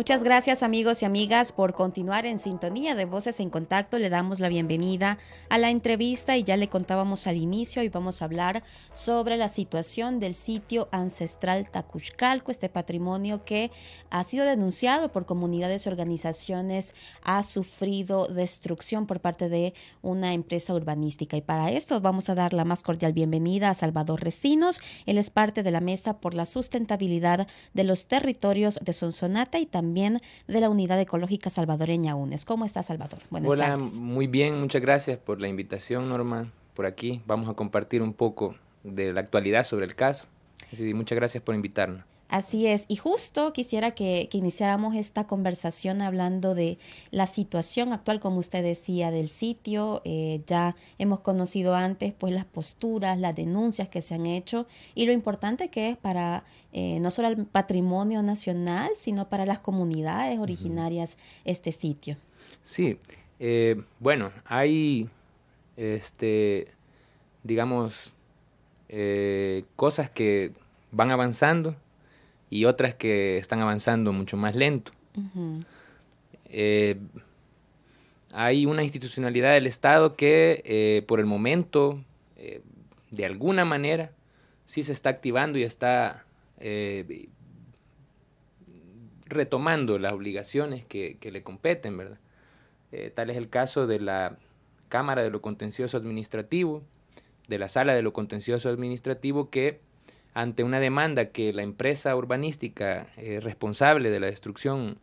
Muchas gracias amigos y amigas por continuar en sintonía de Voces en Contacto. Le damos la bienvenida a la entrevista y ya le contábamos al inicio y vamos a hablar sobre la situación del sitio ancestral Tacuchcalco, este patrimonio que ha sido denunciado por comunidades y organizaciones, ha sufrido destrucción por parte de una empresa urbanística. Y para esto vamos a dar la más cordial bienvenida a Salvador Recinos. Él es parte de la Mesa por la Sustentabilidad de los Territorios de Sonsonata y también también de la Unidad Ecológica Salvadoreña UNES. ¿Cómo está Salvador? Buenas Hola, muy bien, muchas gracias por la invitación, Norma, por aquí. Vamos a compartir un poco de la actualidad sobre el caso. Así, muchas gracias por invitarnos. Así es, y justo quisiera que, iniciáramos esta conversación hablando de la situación actual, como usted decía, del sitio. Eh, ya hemos conocido antes pues las posturas, las denuncias que se han hecho y lo importante que es para eh, no solo el patrimonio nacional, sino para las comunidades originarias este sitio. Sí, eh, bueno, hay, este, digamos, cosas que van avanzando y otras que están avanzando mucho más lento. Eh, hay una institucionalidad del Estado que eh, por el momento, eh, de alguna manera, sí se está activando y está retomando las obligaciones que, que le competen, ¿verdad? tal es el caso de la Cámara de lo Contencioso Administrativo, de la Sala de lo Contencioso Administrativo que ante una demanda que la empresa urbanística eh, responsable de la destrucción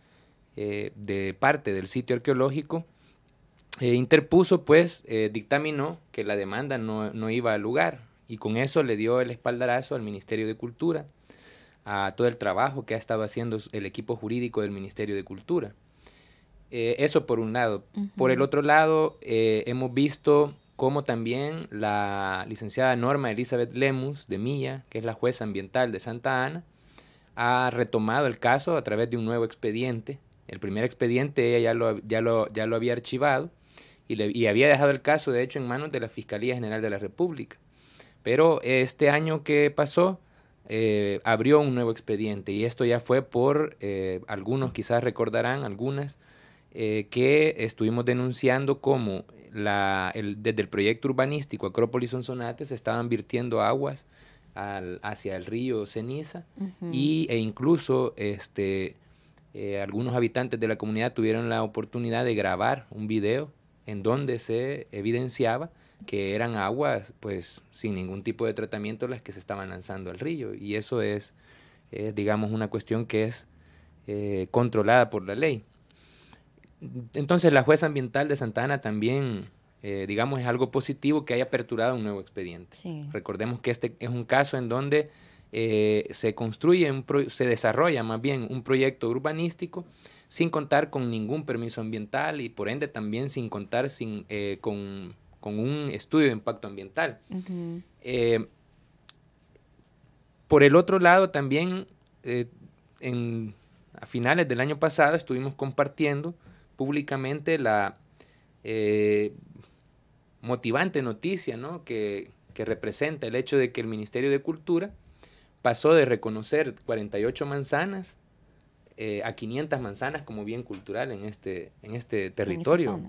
eh, de parte del sitio arqueológico eh, interpuso, pues dictaminó que la demanda no, iba a lugar y con eso le dio el espaldarazo al Ministerio de Cultura, a todo el trabajo que ha estado haciendo el equipo jurídico del Ministerio de Cultura. eso por un lado. Por el otro lado, hemos visto como también la licenciada Norma Elizabeth Lemus de Milla, que es la jueza ambiental de Santa Ana, ha retomado el caso a través de un nuevo expediente. El primer expediente ella ya lo, había archivado y, había dejado el caso, de hecho, en manos de la Fiscalía General de la República. Pero este año que pasó, eh, abrió un nuevo expediente y esto ya fue por, eh, algunos quizás recordarán, algunas, eh, que estuvimos denunciando como el, desde el proyecto urbanístico Acrópolis Sonsonate se estaban virtiendo aguas hacia el río Ceniza y, e incluso este, eh, algunos habitantes de la comunidad tuvieron la oportunidad de grabar un video en donde se evidenciaba que eran aguas pues sin ningún tipo de tratamiento las que se estaban lanzando al río y eso es, digamos, una cuestión que es eh, controlada por la ley. Entonces la jueza ambiental de Santana también, eh, digamos, es algo positivo que haya aperturado un nuevo expediente. Recordemos que este es un caso en donde eh, se construye, un se desarrolla más bien un proyecto urbanístico sin contar con ningún permiso ambiental y por ende también sin contar sin, eh, con, un estudio de impacto ambiental. por el otro lado, también en, a finales del año pasado estuvimos compartiendo públicamente la eh, motivante noticia que, representa el hecho de que el Ministerio de Cultura pasó de reconocer 48 manzanas eh, a 500 manzanas como bien cultural en este, en este territorio.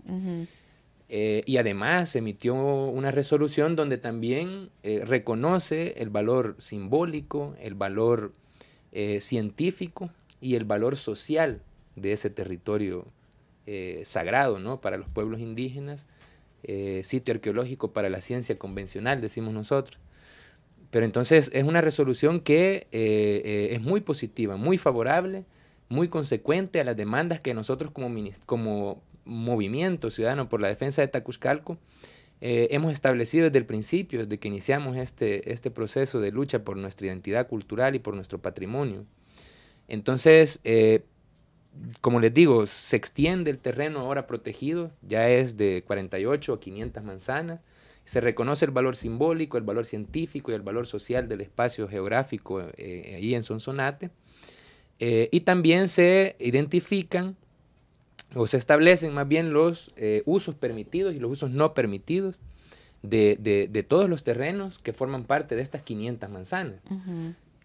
Eh, y además emitió una resolución donde también reconoce el valor simbólico, el valor científico y el valor social de ese territorio eh, sagrado ¿no? para los pueblos indígenas, eh, sitio arqueológico para la ciencia convencional, decimos nosotros. Pero entonces es una resolución que eh, es muy positiva, muy favorable, muy consecuente a las demandas que nosotros como, como movimiento ciudadano por la defensa de Tacuzcalco hemos establecido desde el principio, desde que iniciamos este, este proceso de lucha por nuestra identidad cultural y por nuestro patrimonio. Entonces, como les digo, se extiende el terreno ahora protegido, ya es de 48 a 500 manzanas. Se reconoce el valor simbólico, el valor científico y el valor social del espacio geográfico eh, ahí en Sonsonate. Eh, y también se identifican o se establecen más bien los eh, usos permitidos y los usos no permitidos de, de, todos los terrenos que forman parte de estas 500 manzanas.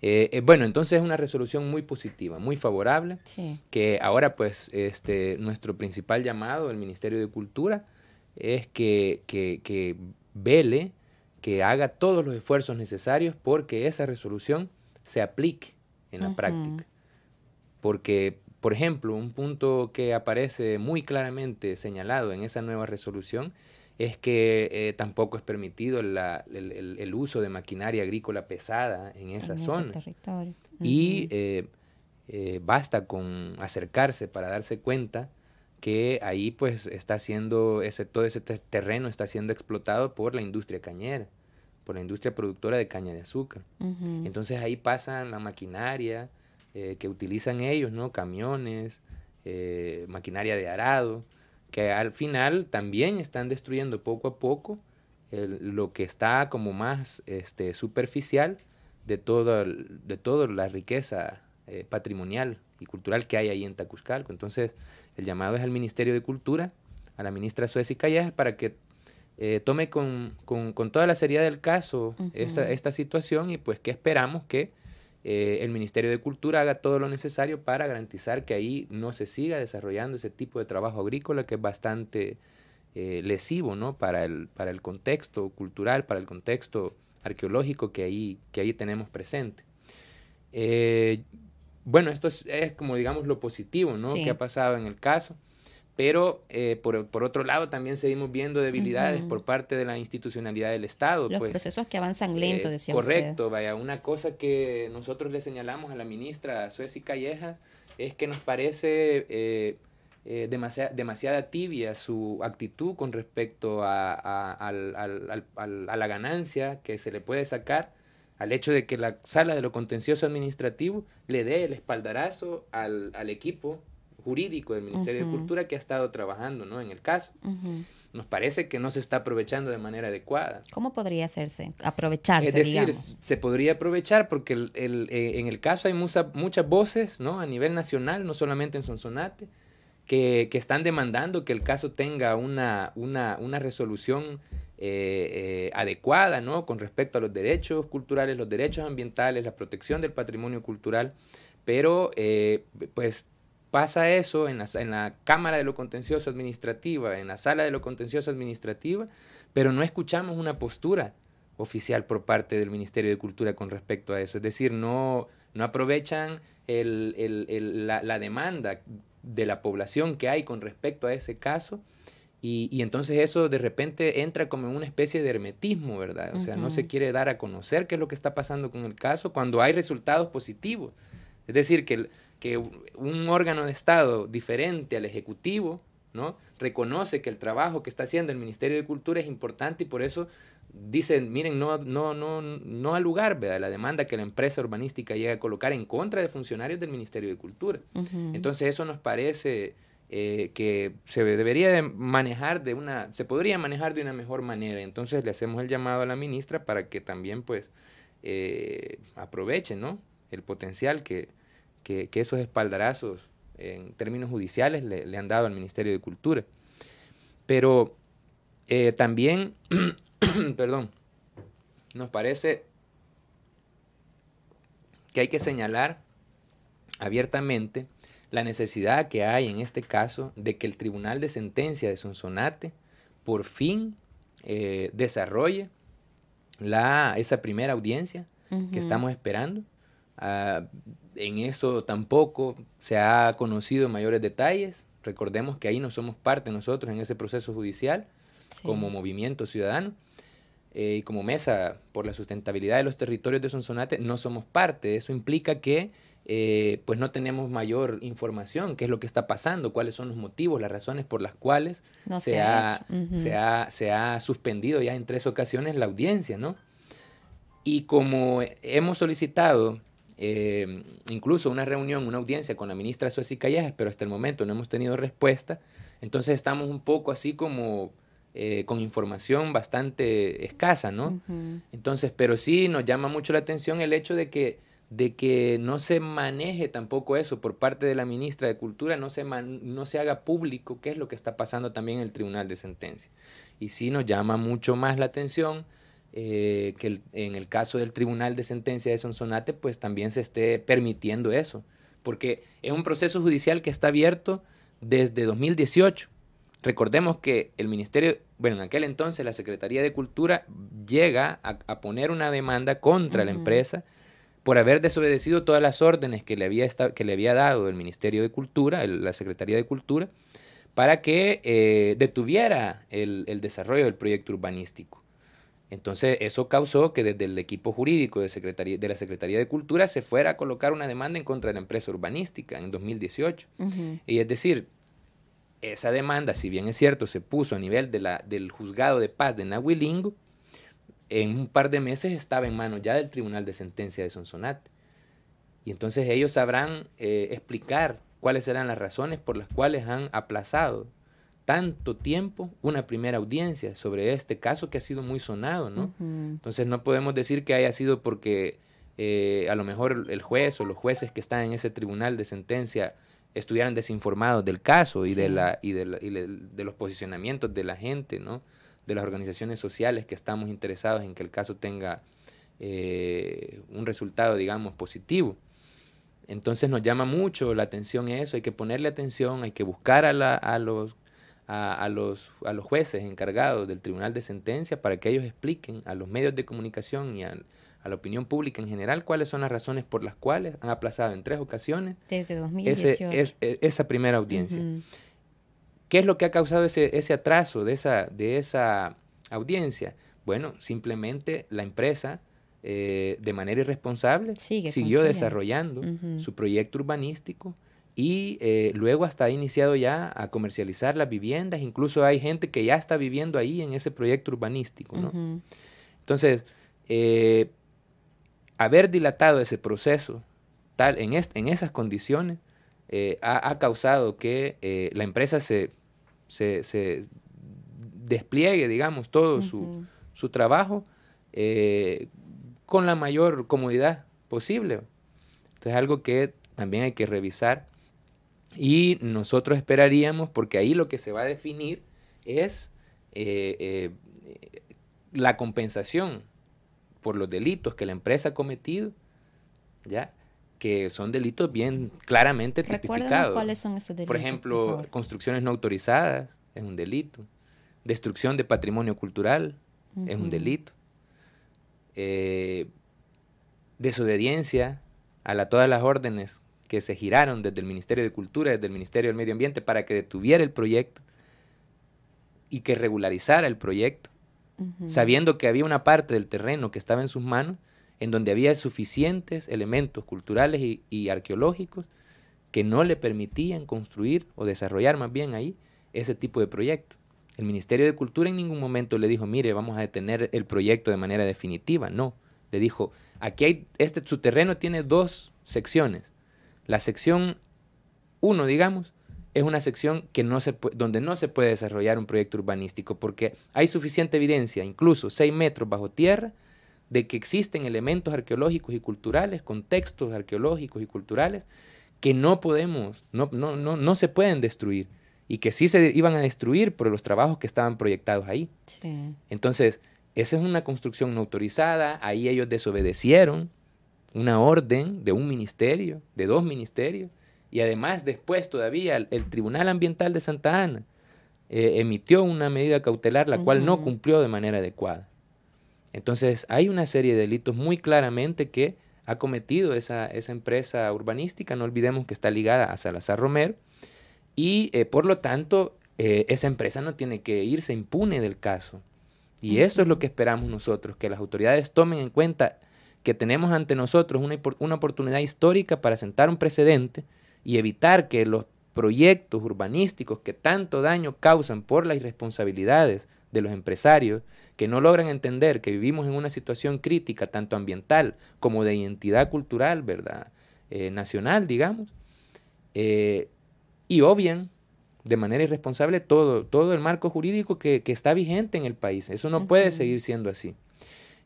Eh, eh, bueno, entonces es una resolución muy positiva, muy favorable, que ahora pues este, nuestro principal llamado, el Ministerio de Cultura, es que, vele, que haga todos los esfuerzos necesarios porque esa resolución se aplique en la práctica. Porque, por ejemplo, un punto que aparece muy claramente señalado en esa nueva resolución es que eh, tampoco es permitido el, uso de maquinaria agrícola pesada en esa zona. Y eh, eh, basta con acercarse para darse cuenta que ahí pues está siendo, ese, todo ese terreno está siendo explotado por la industria cañera, por la industria productora de caña de azúcar. Entonces ahí pasan la maquinaria que utilizan ellos, ¿no? Camiones, maquinaria de arado que al final también están destruyendo poco a poco lo que está como más este, superficial de, de toda la riqueza eh, patrimonial y cultural que hay ahí en Tacuzcalco. Entonces, el llamado es al Ministerio de Cultura, a la ministra Suez y para que eh, tome con, con, con, toda la seriedad del caso esta situación y pues que esperamos que eh, el Ministerio de Cultura haga todo lo necesario para garantizar que ahí no se siga desarrollando ese tipo de trabajo agrícola que es bastante eh, lesivo ¿no? para, el, contexto cultural, para el contexto arqueológico que ahí, tenemos presente. Eh, bueno, esto es, como digamos lo positivo ¿no? que ha pasado en el caso. Pero eh, por, otro lado también seguimos viendo debilidades por parte de la institucionalidad del Estado. Los pues, procesos que avanzan eh, lento, decía Correcto, vaya, una cosa que nosotros le señalamos a la ministra Suez y Callejas es que nos parece eh, eh demasiada, tibia su actitud con respecto a, la ganancia que se le puede sacar al hecho de que la sala de lo contencioso administrativo le dé el espaldarazo al, al equipo jurídico del Ministerio de Cultura que ha estado trabajando ¿no? en el caso. Nos parece que no se está aprovechando de manera adecuada. ¿Cómo podría hacerse? Aprovecharse. Es decir, se podría aprovechar porque eh, en el caso hay muchas voces ¿no? a nivel nacional, no solamente en Sonsonate, que, están demandando que el caso tenga una, una, resolución eh, eh, adecuada ¿no? con respecto a los derechos culturales, los derechos ambientales, la protección del patrimonio cultural, pero pues Pasa eso en la, en la Cámara de lo Contencioso Administrativa, en la Sala de lo Contencioso Administrativa, pero no escuchamos una postura oficial por parte del Ministerio de Cultura con respecto a eso. Es decir, no, no aprovechan la, demanda de la población que hay con respecto a ese caso. Y, entonces eso de repente entra como en una especie de hermetismo, ¿verdad? O sea, no se quiere dar a conocer qué es lo que está pasando con el caso cuando hay resultados positivos. Es decir, que que un órgano de Estado diferente al Ejecutivo, ¿no? Reconoce que el trabajo que está haciendo el Ministerio de Cultura es importante y por eso dicen, miren, no, no, no, no al lugar, ¿verdad? La demanda que la empresa urbanística llega a colocar en contra de funcionarios del Ministerio de Cultura. Entonces eso nos parece eh, que se debería de manejar de una, se podría manejar de una mejor manera. Entonces le hacemos el llamado a la ministra para que también, pues, eh, aproveche, ¿no? El potencial que, que, esos espaldarazos en términos judiciales le, han dado al Ministerio de Cultura. Pero eh, también, perdón, nos parece que hay que señalar abiertamente la necesidad que hay en este caso de que el Tribunal de Sentencia de Sonsonate por fin eh, desarrolle la, esa primera audiencia que estamos esperando Ah, en eso tampoco se ha conocido mayores detalles. Recordemos que ahí no somos parte nosotros en ese proceso judicial como movimiento ciudadano eh, y como mesa por la sustentabilidad de los territorios de Sonsonate no somos parte. Eso implica que eh, pues no tenemos mayor información, qué es lo que está pasando, cuáles son los motivos, las razones por las cuales se, ha, se, ha, se, ha, suspendido ya en tres ocasiones la audiencia, ¿no? Y como hemos solicitado eh, incluso una reunión, una audiencia con la ministra Suecia Callejas, pero hasta el momento no hemos tenido respuesta. Entonces estamos un poco así como eh, con información bastante escasa, ¿no? Entonces, pero sí nos llama mucho la atención el hecho de que, de que no se maneje tampoco eso por parte de la ministra de Cultura, no se, no se haga público qué es lo que está pasando también en el Tribunal de Sentencia. Y sí nos llama mucho más la atención eh, que en el caso del Tribunal de Sentencia de Sonsonate, pues también se esté permitiendo eso, porque es un proceso judicial que está abierto desde 2018. Recordemos que el Ministerio, bueno, en aquel entonces la Secretaría de Cultura llega a, poner una demanda contra la empresa por haber desobedecido todas las órdenes que le había, que le había dado el Ministerio de Cultura, la Secretaría de Cultura, para que eh, detuviera el desarrollo del proyecto urbanístico. Entonces, eso causó que desde el equipo jurídico de, la Secretaría de Cultura se fuera a colocar una demanda en contra de la empresa urbanística en 2018. Y es decir, esa demanda, si bien es cierto, se puso a nivel del juzgado de paz de Nahuilingo, en un par de meses estaba en manos ya del Tribunal de Sentencia de Sonsonate. Y entonces ellos sabrán eh, explicar cuáles eran las razones por las cuales han aplazado tanto tiempo una primera audiencia sobre este caso que ha sido muy sonado, ¿no? Entonces no podemos decir que haya sido porque eh, a lo mejor el juez o los jueces que están en ese tribunal de sentencia estuvieran desinformados del caso y, de, la, de, los posicionamientos de la gente, ¿no? De las organizaciones sociales que estamos interesados en que el caso tenga eh, un resultado, digamos, positivo. Entonces nos llama mucho la atención eso, hay que ponerle atención, hay que buscar a, la, a los a, los, a los jueces encargados del tribunal de sentencia para que ellos expliquen a los medios de comunicación y a, la opinión pública en general cuáles son las razones por las cuales han aplazado en tres ocasiones es, e, esa primera audiencia. ¿Qué es lo que ha causado ese, atraso de esa, de esa audiencia? Bueno, simplemente la empresa eh, de manera irresponsable siguió desarrollando su proyecto urbanístico y eh, luego hasta ha iniciado ya a comercializar las viviendas, incluso hay gente que ya está viviendo ahí en ese proyecto urbanístico. Entonces, eh, haber dilatado ese proceso tal, en, en esas condiciones eh, ha, causado que la empresa se, despliegue, digamos, todo su, su, trabajo con la mayor comodidad posible. Entonces, algo que también hay que revisar y nosotros esperaríamos, porque ahí lo que se va a definir es eh, eh, la compensación por los delitos que la empresa ha cometido, ¿ya? que son delitos bien claramente tipificados. ¿Cuáles son delitos? Por ejemplo, construcciones no autorizadas es un delito. Destrucción de patrimonio cultural es un delito. Eh, desobediencia a todas las órdenes que se giraron desde el Ministerio de Cultura, desde el Ministerio del Medio Ambiente, para que detuviera el proyecto y que regularizara el proyecto, sabiendo que había una parte del terreno que estaba en sus manos, en donde había suficientes elementos culturales y, arqueológicos que no le permitían construir o desarrollar más bien ahí ese tipo de proyecto. El Ministerio de Cultura en ningún momento le dijo, mire, vamos a detener el proyecto de manera definitiva, no. Le dijo, aquí hay, este, su terreno tiene dos secciones. La sección 1, digamos, es una sección que no se donde no se puede desarrollar un proyecto urbanístico porque hay suficiente evidencia, incluso 6 metros bajo tierra, de que existen elementos arqueológicos y culturales, contextos arqueológicos y culturales que no podemos, no, no, no, se pueden destruir y que sí se iban a destruir por los trabajos que estaban proyectados ahí. Entonces, esa es una construcción no autorizada, ahí ellos desobedecieron, una orden de un ministerio, de dos ministerios, y además después todavía el, Tribunal Ambiental de Santa Ana eh, emitió una medida cautelar la cual no cumplió de manera adecuada. Entonces hay una serie de delitos muy claramente que ha cometido esa, empresa urbanística, no olvidemos que está ligada a Salazar Romero, y eh, por lo tanto eh, esa empresa no tiene que irse impune del caso. Y eso es lo que esperamos nosotros, que las autoridades tomen en cuenta que tenemos ante nosotros una, oportunidad histórica para sentar un precedente y evitar que los proyectos urbanísticos que tanto daño causan por las irresponsabilidades de los empresarios que no logran entender que vivimos en una situación crítica tanto ambiental como de identidad cultural, ¿verdad? Eh, nacional, digamos, eh, y obvian de manera irresponsable todo, todo el marco jurídico que, está vigente en el país. Eso no puede seguir siendo así.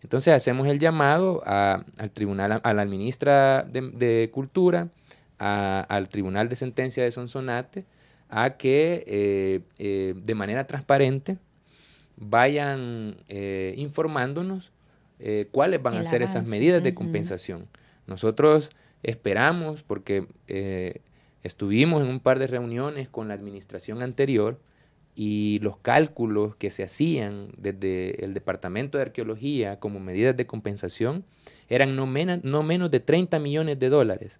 Entonces hacemos el llamado a, al tribunal, a la ministra de, Cultura, al tribunal de sentencia de Sonsonate, a que eh, eh, de manera transparente vayan eh, informándonos cuáles van a ser esas medidas de compensación. Nosotros esperamos, porque estuvimos en un par de reuniones con la administración anterior, y los cálculos que se hacían desde el Departamento de Arqueología como medidas de compensación eran no, menos de 30 millones de dólares.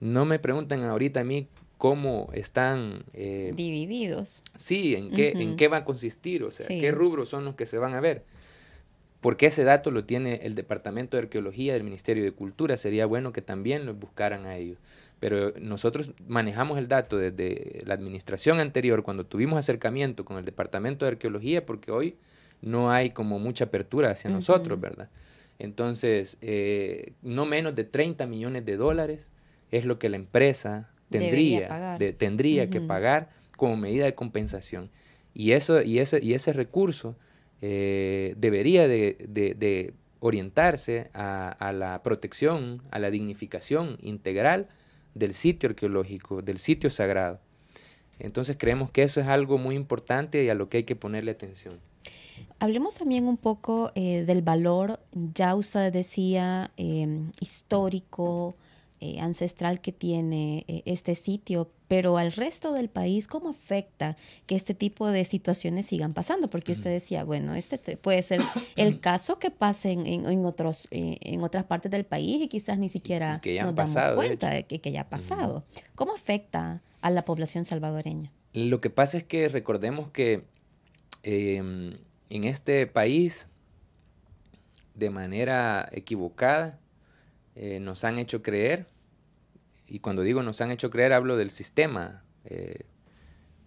No me preguntan ahorita a mí cómo están... Eh, Divididos. Sí, en qué, en qué va a consistir, o sea, qué rubros son los que se van a ver. Porque ese dato lo tiene el Departamento de Arqueología del Ministerio de Cultura. Sería bueno que también lo buscaran a ellos. Pero nosotros manejamos el dato desde la administración anterior, cuando tuvimos acercamiento con el Departamento de Arqueología, porque hoy no hay como mucha apertura hacia nosotros, ¿verdad? Entonces, eh, no menos de 30 millones de dólares es lo que la empresa tendría, tendría que pagar como medida de compensación. Y, eso, y, ese, y ese recurso eh, debería de, orientarse a, a, la protección, a la dignificación integral del sitio arqueológico, del sitio sagrado. Entonces creemos que eso es algo muy importante y a lo que hay que ponerle atención. Hablemos también un poco eh, del valor, ya usted decía, eh, histórico, eh, ancestral que tiene este sitio, pero al resto del país, ¿cómo afecta que este tipo de situaciones sigan pasando? Porque usted decía, bueno, este puede ser el caso que pase en, otros, eh, en, otras partes del país y quizás ni siquiera nos damos cuenta de, que, ya ha pasado. ¿Cómo afecta a la población salvadoreña? Lo que pasa es que recordemos que em, en este país, de manera equivocada, eh, nos han hecho creer y cuando digo nos han hecho creer, hablo del sistema eh,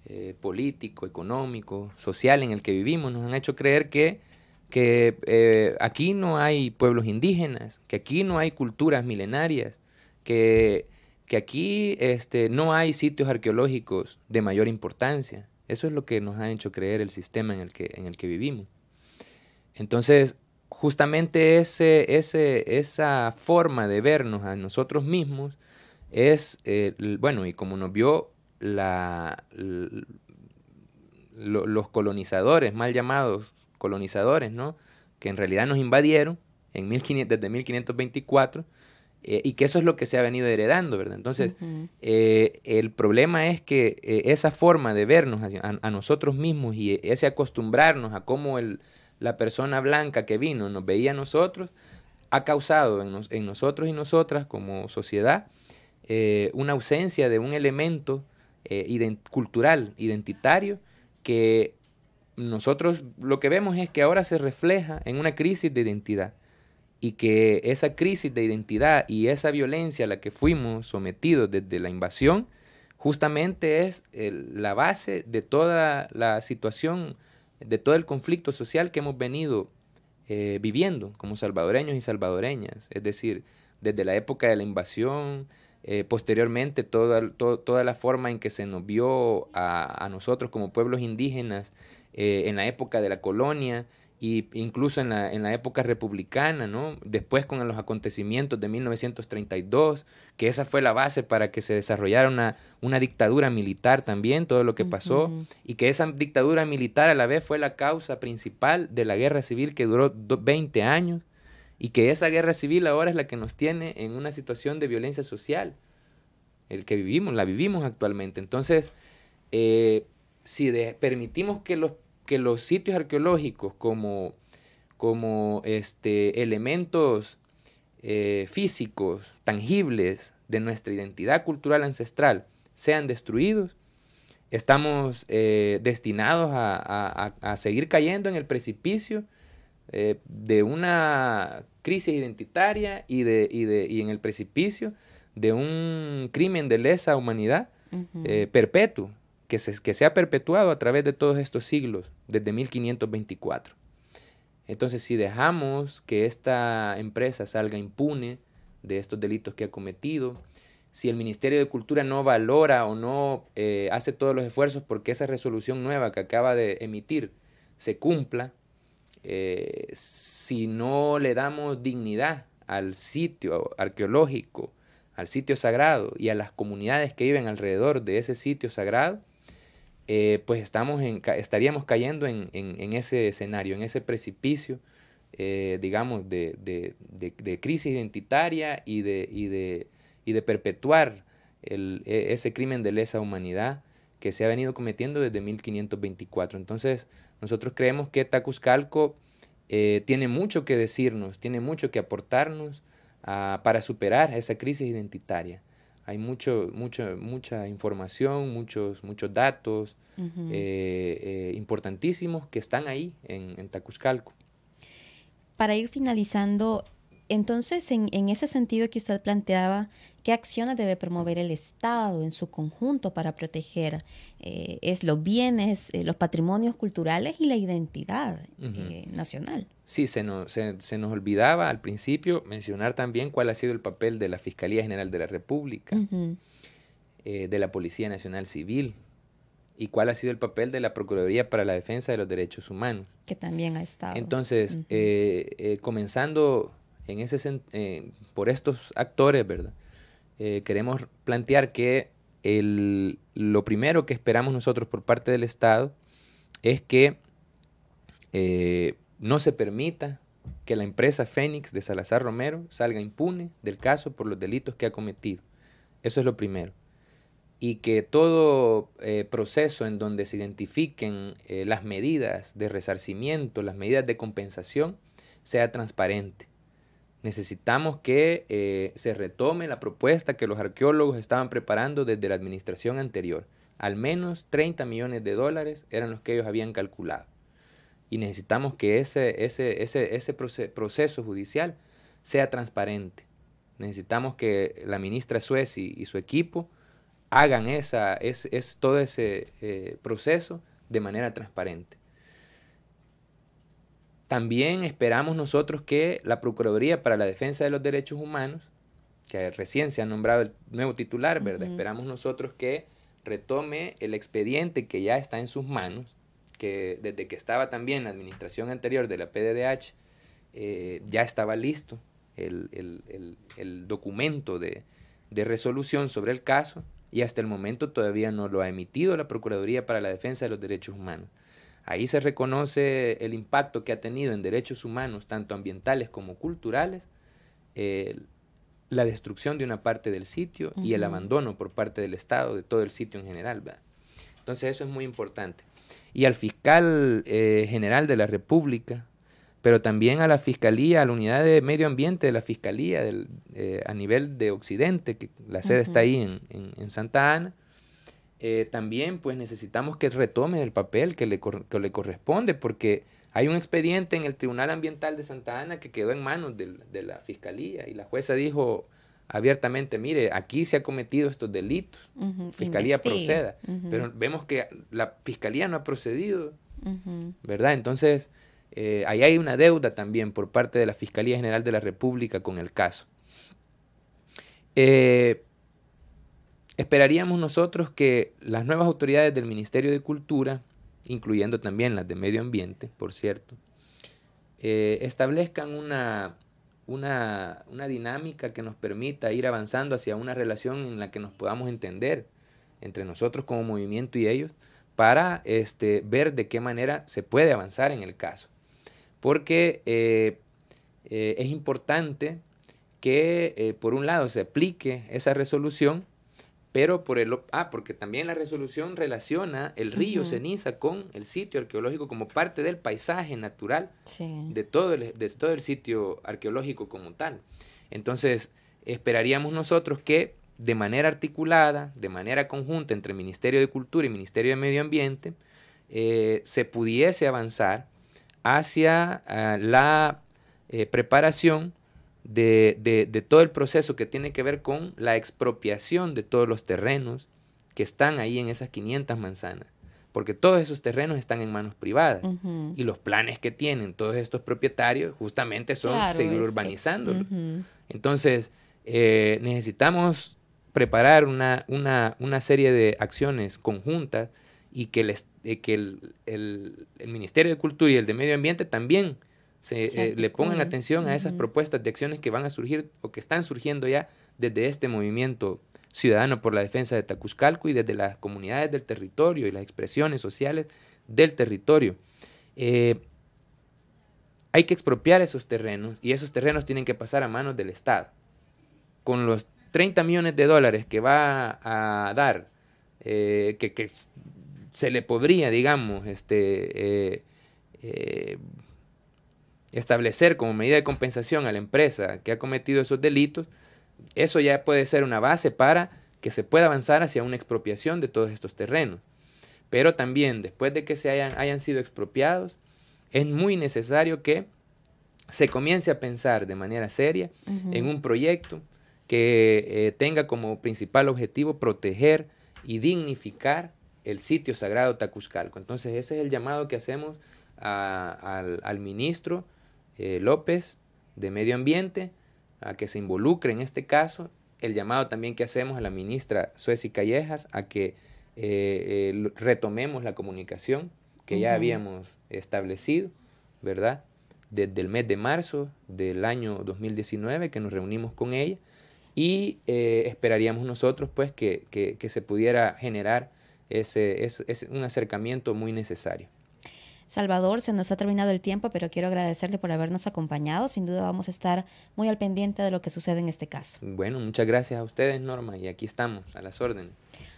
eh, político, económico, social en el que vivimos, nos han hecho creer que, que eh, aquí no hay pueblos indígenas, que aquí no hay culturas milenarias, que, que aquí este, no hay sitios arqueológicos de mayor importancia. Eso es lo que nos ha hecho creer el sistema en el que, en el que vivimos. Entonces, justamente esa forma de vernos a nosotros mismos es, eh, bueno, y como nos vio la, los colonizadores, mal llamados colonizadores, ¿no? que en realidad nos invadieron en desde 1524, eh, y que eso es lo que se ha venido heredando, ¿verdad? Entonces, eh, el problema es que esa forma de vernos a, nosotros mismos y ese acostumbrarnos a cómo el, la persona blanca que vino nos veía a nosotros, ha causado en nosotros y nosotras como sociedad eh, una ausencia de un elemento eh, cultural, identitario, que nosotros lo que vemos es que ahora se refleja en una crisis de identidad y que esa crisis de identidad y esa violencia a la que fuimos sometidos desde la invasión, justamente es eh, la base de toda la situación, de todo el conflicto social que hemos venido viviendo como salvadoreños y salvadoreñas. Es decir, desde la época de la invasión, eh, posteriormente toda, la forma en que se nos vio a, nosotros como pueblos indígenas eh, en la época de la colonia e incluso en la, época republicana, después con los acontecimientos de 1932, que esa fue la base para que se desarrollara una, dictadura militar también, todo lo que pasó, y que esa dictadura militar a la vez fue la causa principal de la guerra civil que duró 20 años y que esa guerra civil ahora es la que nos tiene en una situación de violencia social, el que vivimos, la vivimos actualmente. Entonces, eh, si permitimos que los, que los sitios arqueológicos como, como este, elementos eh, físicos, tangibles de nuestra identidad cultural ancestral, sean destruidos, estamos eh, destinados a, a seguir cayendo en el precipicio eh, de una crisis identitaria y, de, en el precipicio de un crimen de lesa humanidad eh, perpetuo, que se, que ha perpetuado a través de todos estos siglos, desde 1524. Entonces, si dejamos que esta empresa salga impune de estos delitos que ha cometido, si el Ministerio de Cultura no valora o no eh, hace todos los esfuerzos porque esa resolución nueva que acaba de emitir se cumpla, eh, si no le damos dignidad al sitio arqueológico, al sitio sagrado y a las comunidades que viven alrededor de ese sitio sagrado, eh, pues estamos en, estaríamos cayendo en, ese escenario, en ese precipicio, eh, digamos, de, crisis identitaria y de, y perpetuar e, ese crimen de lesa humanidad que se ha venido cometiendo desde 1524. Entonces, nosotros creemos que Tacuzcalco eh, tiene mucho que decirnos, tiene mucho que aportarnos ah, para superar esa crisis identitaria. Hay mucho, mucha información, muchos, muchos datos eh, eh, importantísimos que están ahí en, en Tacuzcalco. Para ir finalizando, entonces, en, ese sentido que usted planteaba, ¿qué acciones debe promover el Estado en su conjunto para proteger eh, los bienes, eh, los patrimonios culturales y la identidad eh, nacional? Sí, se nos, se, nos, olvidaba al principio mencionar también cuál ha sido el papel de la Fiscalía General de la República, de la Policía Nacional Civil, y cuál ha sido el papel de la Procuraduría para la Defensa de los Derechos Humanos. Que también ha estado. Entonces, comenzando ese, eh, por estos actores, ¿verdad? Eh, queremos plantear que lo primero que esperamos nosotros por parte del Estado es que eh, no se permita que la empresa Fénix de Salazar Romero salga impune del caso por los delitos que ha cometido. Eso es lo primero. Y que todo proceso en donde se identifiquen las medidas de resarcimiento, las medidas de compensación, sea transparente. Necesitamos que eh, se retome la propuesta que los arqueólogos estaban preparando desde la administración anterior. Al menos 30 millones de dólares eran los que ellos habían calculado. Y necesitamos que ese, ese, proceso judicial sea transparente. Necesitamos que la ministra Suez y, su equipo hagan esa, es, todo ese eh, proceso de manera transparente. También esperamos nosotros que la Procuraduría para la Defensa de los Derechos Humanos, que recién se ha nombrado el nuevo titular, ¿verdad? Esperamos nosotros que retome el expediente que ya está en sus manos, que desde que estaba también la administración anterior de la PDDH, eh, ya estaba listo el, documento de resolución sobre el caso y hasta el momento todavía no lo ha emitido la Procuraduría para la Defensa de los Derechos Humanos. Ahí se reconoce el impacto que ha tenido en derechos humanos, tanto ambientales como culturales, la destrucción de una parte del sitio y el abandono por parte del Estado de todo el sitio en general. ¿verdad? Entonces eso es muy importante. Y al fiscal eh, general de la República, pero también a la Fiscalía, a la unidad de medio ambiente de la Fiscalía eh, a nivel de Occidente, que la sede está ahí en Santa Ana, eh, también pues necesitamos que retome el papel que le, que le, corresponde, porque hay un expediente en el Tribunal Ambiental de Santa Ana que quedó en manos de, la Fiscalía y la jueza dijo abiertamente, mire, aquí se ha cometido estos delitos, Fiscalía proceda, pero vemos que la Fiscalía no ha procedido, ¿verdad? Entonces, eh, ahí hay una deuda también por parte de la Fiscalía General de la República con el caso. Eh, Esperaríamos nosotros que las nuevas autoridades del Ministerio de Cultura, incluyendo también las de Medio Ambiente, por cierto, eh, establezcan una, una, dinámica que nos permita ir avanzando hacia una relación en la que nos podamos entender entre nosotros como movimiento y ellos, para este, ver de qué manera se puede avanzar en el caso. Porque eh, eh, es importante que, por un lado, se aplique esa resolución pero por el... Ah, porque también la resolución relaciona el río Ceniza con el sitio arqueológico como parte del paisaje natural de, todo el, sitio arqueológico como tal. Entonces, esperaríamos nosotros que de manera articulada, de manera conjunta entre el Ministerio de Cultura y Ministerio de Medio Ambiente, eh, se pudiese avanzar hacia ah, la eh, preparación de, todo el proceso que tiene que ver con la expropiación de todos los terrenos que están ahí en esas 500 manzanas. Porque todos esos terrenos están en manos privadas y los planes que tienen todos estos propietarios justamente son seguir urbanizándolo. Entonces, eh, necesitamos preparar una, una, serie de acciones conjuntas y que, les, eh, que el, el, Ministerio de Cultura y el de Medio Ambiente también se, eh, le pongan atención a esas propuestas de acciones que van a surgir o que están surgiendo ya desde este movimiento ciudadano por la defensa de Tacuzcalco y desde las comunidades del territorio y las expresiones sociales del territorio. Eh, hay que expropiar esos terrenos y esos terrenos tienen que pasar a manos del Estado. Con los 30 millones de dólares que va a dar, eh, que, se le podría, digamos, este, establecer como medida de compensación a la empresa que ha cometido esos delitos, eso ya puede ser una base para que se pueda avanzar hacia una expropiación de todos estos terrenos. Pero también después de que se hayan, sido expropiados, es muy necesario que se comience a pensar de manera seria en un proyecto que eh, tenga como principal objetivo proteger y dignificar el sitio sagrado Tacuzcalco. Entonces ese es el llamado que hacemos al, al ministro, eh, López de Medio Ambiente a que se involucre en este caso. El llamado también que hacemos a la ministra Sueci Callejas a que eh, eh, retomemos la comunicación que ya habíamos establecido, ¿verdad? Desde el mes de marzo del año 2019 que nos reunimos con ella y esperaríamos nosotros pues que, se pudiera generar ese, es un acercamiento muy necesario. Salvador, se nos ha terminado el tiempo, pero quiero agradecerle por habernos acompañado. Sin duda vamos a estar muy al pendiente de lo que sucede en este caso. Bueno, muchas gracias a ustedes, Norma, y aquí estamos, a las órdenes.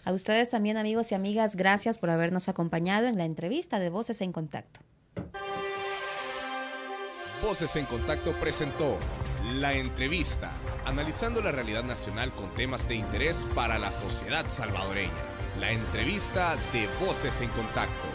A ustedes también, amigos y amigas, gracias por habernos acompañado en la entrevista de Voces en Contacto. Voces en Contacto presentó La Entrevista, analizando la realidad nacional con temas de interés para la sociedad salvadoreña. La entrevista de Voces en Contacto.